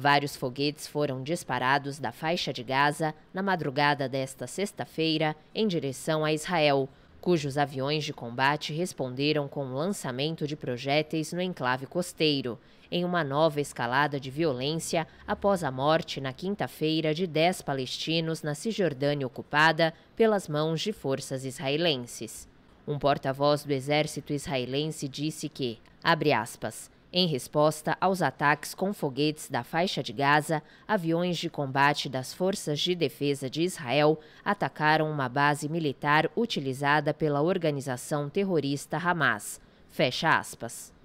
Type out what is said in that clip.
Vários foguetes foram disparados da faixa de Gaza na madrugada desta sexta-feira em direção a Israel, cujos aviões de combate responderam com o lançamento de projéteis no enclave costeiro, em uma nova escalada de violência após a morte na quinta-feira de 10 palestinos na Cisjordânia ocupada pelas mãos de forças israelenses. Um porta-voz do exército israelense disse que, abre aspas, em resposta aos ataques com foguetes da faixa de Gaza, aviões de combate das Forças de Defesa de Israel atacaram uma base militar utilizada pela organização terrorista Hamas. Fecha aspas.